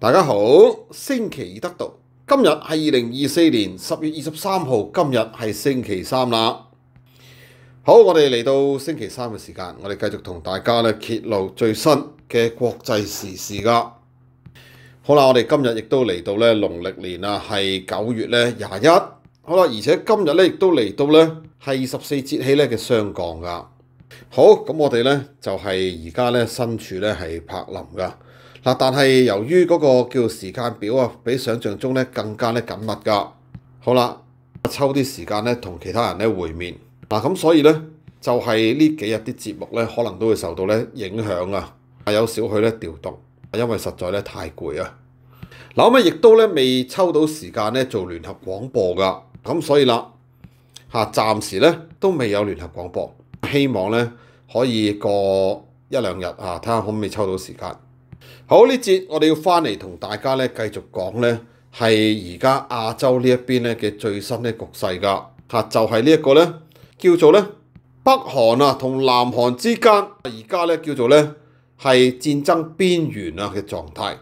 大家好，星期二得道，今日系二零二四年十月二十三号，今日系星期三啦。好，我哋嚟到星期三嘅时间，我哋继续同大家咧揭露最新嘅国际时事噶。好啦，我哋今日亦都嚟到咧农历年啊，系九月咧廿一。好啦，而且今日咧亦都嚟到咧系二十四节气咧嘅霜降噶。好，咁我哋咧就系而家咧身处咧系柏林噶。嗱，但係由於嗰個叫時間表啊，比想象中咧更加咧緊密㗎。好啦，抽啲時間咧同其他人咧會面。嗱咁所以咧就係呢幾日啲節目咧可能都會受到咧影響啊，有少許咧調動，因為實在咧太攰啊。嗱，咁啊亦都咧未抽到時間咧做聯合廣播㗎，咁所以啦嚇暫時咧都未有聯合廣播，希望咧可以過一兩日啊，睇下可唔可以抽到時間。好呢节我哋要翻嚟同大家咧继续讲咧，系而家亚洲呢一边咧嘅最新嘅局势噶吓，就系呢一个咧叫做咧北韩啊同南韩之间而家咧叫做咧系战争边缘啊嘅状态。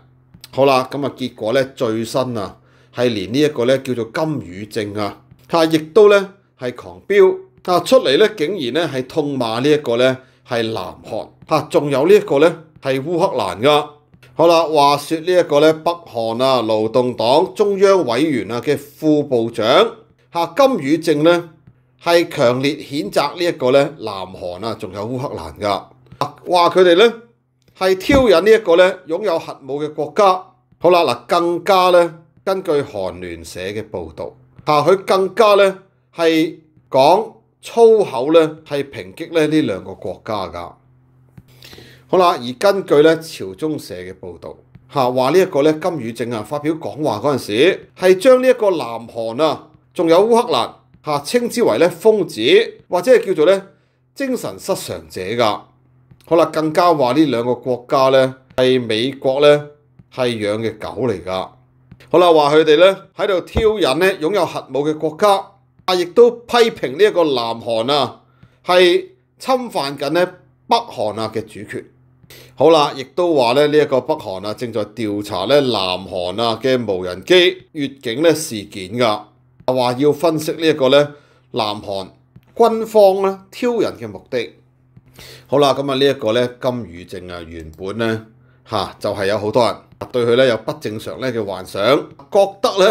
好啦，咁啊结果咧最新啊系连呢一个咧叫做金宇正啊吓，亦都咧系狂飙啊出嚟咧竟然咧系痛骂呢一个咧系南韩吓，仲有呢一个咧系乌克兰噶。好啦，話說呢一個咧，北韓啊，勞動黨中央委員啊嘅副部長嚇金宇正咧，係強烈譴責呢一個咧，南韓啊，仲有烏克蘭噶，話佢哋咧係挑引呢一個咧擁有核武嘅國家。好啦，嗱更加咧，根據韓聯社嘅報導嚇，佢更加咧係講粗口咧，係抨擊咧呢兩個國家噶。好啦，而根據咧朝中社嘅報導，嚇話呢一個咧金宇正啊發表講話嗰陣時，係將呢一個南韓啊，仲有烏克蘭嚇稱之為咧瘋子或者係叫做咧精神失常者噶。好啦，更加話呢兩個國家咧係美國咧係養嘅狗嚟㗎。好啦，話佢哋咧喺度挑引咧擁有核武嘅國家，亦都批評呢一個南韓啊係侵犯緊咧北韓啊嘅主權。好啦，亦都話咧呢一個北韓啊，正在調查咧南韓啊嘅無人機越境咧事件㗎，話要分析呢一個咧南韓軍方咧挑人嘅目的。好啦，咁啊呢一個咧金宇正啊原本咧嚇就係有好多人對佢咧有不正常咧嘅幻想，覺得咧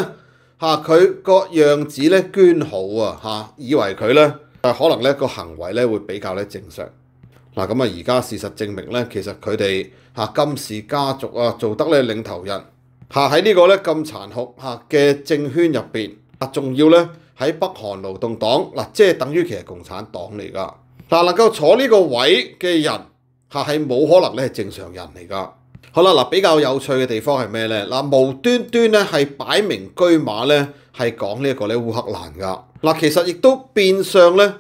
嚇佢個樣子咧捐好啊嚇，以為佢咧可能咧個行為咧會比較咧正常。嗱咁啊！而家事實證明咧，其實佢哋嚇金氏家族啊做得咧領頭人嚇喺呢個咧咁殘酷嚇嘅政圈入邊啊，仲要咧喺北韓勞動黨嗱，即係等於其實共產黨嚟噶嗱，能夠坐呢個位嘅人嚇係冇可能咧正常人嚟噶。好啦，嗱比較有趣嘅地方係咩咧？嗱，無端端咧係擺明居馬咧係講呢個咧烏克蘭噶嗱，其實亦都變相咧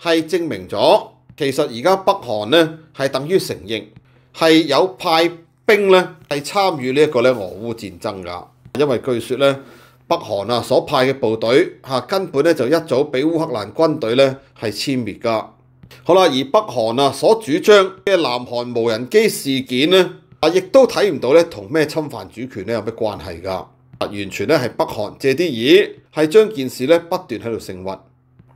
係證明咗。其實而家北韓咧係等於承認係有派兵咧係參與呢一個咧俄烏戰爭㗎，因為據說咧北韓啊所派嘅部隊嚇根本咧就一早俾烏克蘭軍隊咧係殲滅㗎。好啦，而北韓啊所主張嘅南韓無人機事件咧啊，亦都睇唔到咧同咩侵犯主權咧有咩關係㗎？啊，完全咧係北韓借啲嘢係將件事咧不斷喺度成核。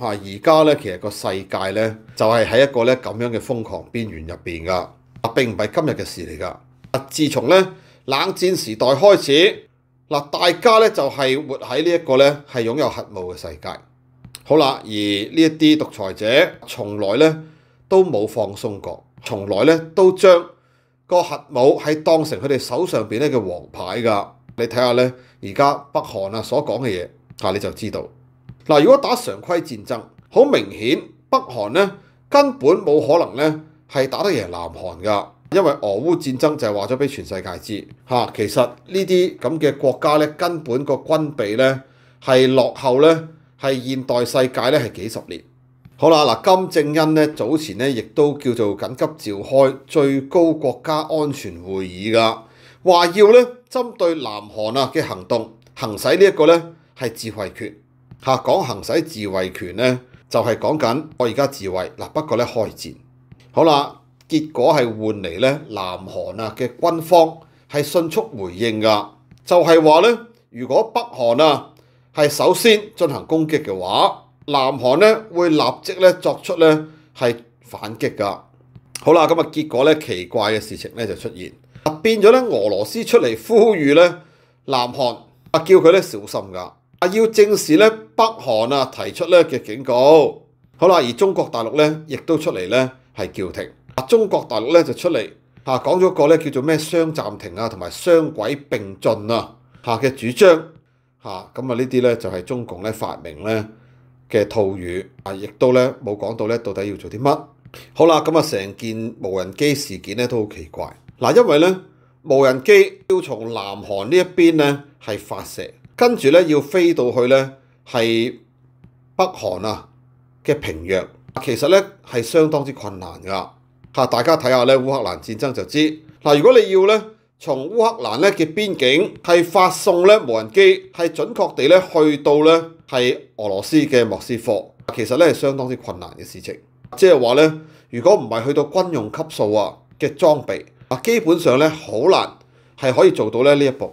嚇！而家咧，其實個世界咧，就係喺一個咧咁樣嘅瘋狂邊緣入邊噶。啊，並唔係今日嘅事嚟噶。啊，自從咧冷戰時代開始，嗱，大家咧就係活喺呢一個咧係擁有核武嘅世界。好啦，而呢一啲獨裁者，從來咧都冇放鬆過，從來咧都將個核武係當成佢哋手上邊咧嘅王牌㗎。你睇下咧，而家北韓啊所講嘅嘢，嚇你就知道。嗱，如果打常規戰爭，好明顯北韓咧根本冇可能咧係打得贏南韓噶，因為俄烏戰爭就係話咗俾全世界知嚇，其實呢啲咁嘅國家咧根本個軍備咧係落後咧係現代世界咧係幾十年。好啦，嗱金正恩咧早前咧亦都叫做緊急召開最高國家安全會議噶，話要咧針對南韓啊嘅行動，行使呢一個咧係自慧權。嚇講行使自衛權咧，就係講緊我而家自衛嗱。不過咧，開戰好啦，結果係換嚟咧，南韓啊嘅軍方係迅速回應噶，就係話咧，如果北韓啊係首先進行攻擊嘅話，南韓咧會立即咧作出咧係反擊噶。好啦，咁啊結果咧奇怪嘅事情咧就出現，變咗咧俄羅斯出嚟呼籲咧南韓啊叫佢咧小心噶。啊！要正视咧，北韩啊提出咧嘅警告，好啦，而中国大陆咧亦都出嚟咧系叫停。啊，中国大陆咧就出嚟吓讲咗个咧叫做咩双暂停啊，同埋双轨并进啊吓嘅主张。吓咁啊，呢啲咧就系中共咧发明咧嘅套语啊，亦都咧冇讲到咧到底要做啲乜。好啦，咁啊成件无人机事件咧都好奇怪。嗱，因为咧无人机要从南韩呢一边咧系发射。跟住咧要飛到去咧係北韓啊嘅平壤，其實咧係相當之困難㗎嚇！大家睇下咧烏克蘭戰爭就知嗱。如果你要咧從烏克蘭咧嘅邊境係發送咧無人機，係準確地咧去到咧係俄羅斯嘅莫斯科，其實咧係相當之困難嘅事情。即係話咧，如果唔係去到軍用級數啊嘅裝備啊，基本上咧好難係可以做到咧呢一步。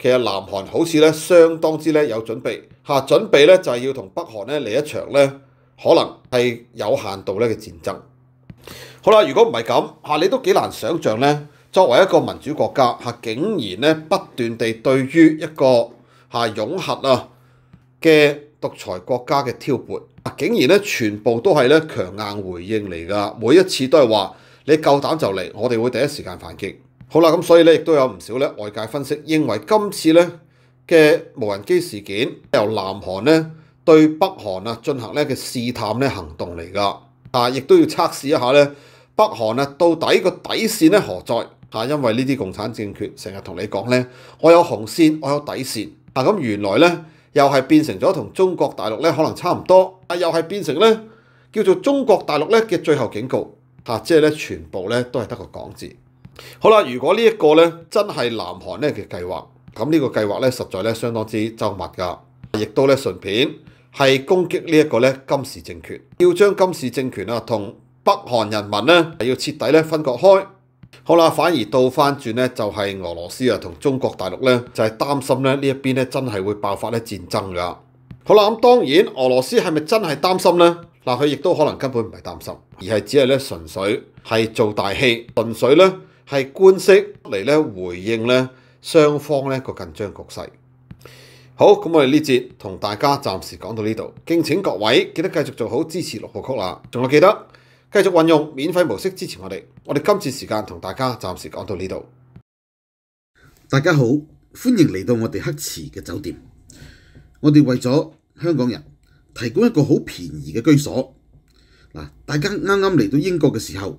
其實南韓好似咧相當之咧有準備嚇，準備咧就係要同北韓咧嚟一場咧，可能係有限度咧嘅戰爭。好啦，如果唔係咁嚇，你都幾難想象咧。作為一個民主國家嚇，竟然咧不斷地對於一個嚇擁核啊嘅獨裁國家嘅挑撥，竟然咧全部都係咧強硬回應嚟㗎。每一次都係話你夠膽就嚟，我哋會第一時間反擊。好啦，咁所以咧，亦都有唔少咧外界分析認為，今次咧嘅無人機事件由南韓咧對北韓啊進行咧嘅試探咧行動嚟㗎，啊，亦都要測試一下咧北韓啊到底個底線咧何在啊？因為呢啲共產政權成日同你講咧，我有紅線，我有底線，啊，咁原來咧又係變成咗同中國大陸咧可能差唔多，啊，又係變成咧叫做中國大陸咧嘅最後警告，嚇，即係咧全部咧都係得個講字。好啦，如果呢一個咧真係南韓咧嘅計劃，咁呢個計劃咧實在咧相當之周密噶，亦都咧順便係攻擊呢一個咧金氏政權，要將金氏政權啊同北韓人民咧要徹底咧分割開。好啦，反而倒翻轉呢，就係俄羅斯啊同中國大陸呢，就係擔心咧呢一邊呢真係會爆發咧戰爭噶。好啦，咁當然俄羅斯係咪真係擔心呢？嗱，佢亦都可能根本唔係擔心，而係只係呢純粹係做大戲，純粹呢係觀息嚟咧，回應咧雙方咧個緊張局勢。好，咁我哋呢節同大家暫時講到呢度。敬請各位記得繼續做好支持六號曲啦，仲有記得繼續運用免費模式支持我哋。我哋今次時間同大家暫時講到呢度。大家好，歡迎嚟到我哋黑池嘅酒店。我哋為咗香港人提供一個好便宜嘅居所。大家啱啱嚟到英國嘅時候。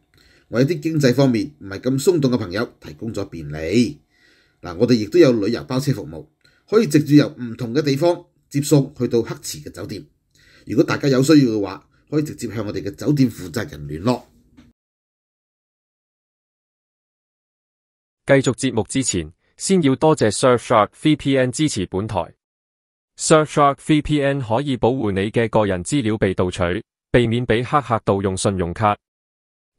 为啲经济方面唔系咁松动嘅朋友提供咗便利。嗱，我哋亦都有旅游包车服务，可以直接由唔同嘅地方接送去到黑池嘅酒店。如果大家有需要嘅话，可以直接向我哋嘅酒店负责人联络。继续节目之前，先要多谢 Surfshark VPN 支持本台。Surfshark VPN 可以保护你嘅个人资料被盗取，避免俾黑客盗用信用卡。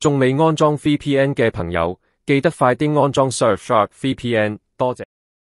仲未安装 VPN 嘅朋友，记得快啲安装 Surfshark VPN，多谢。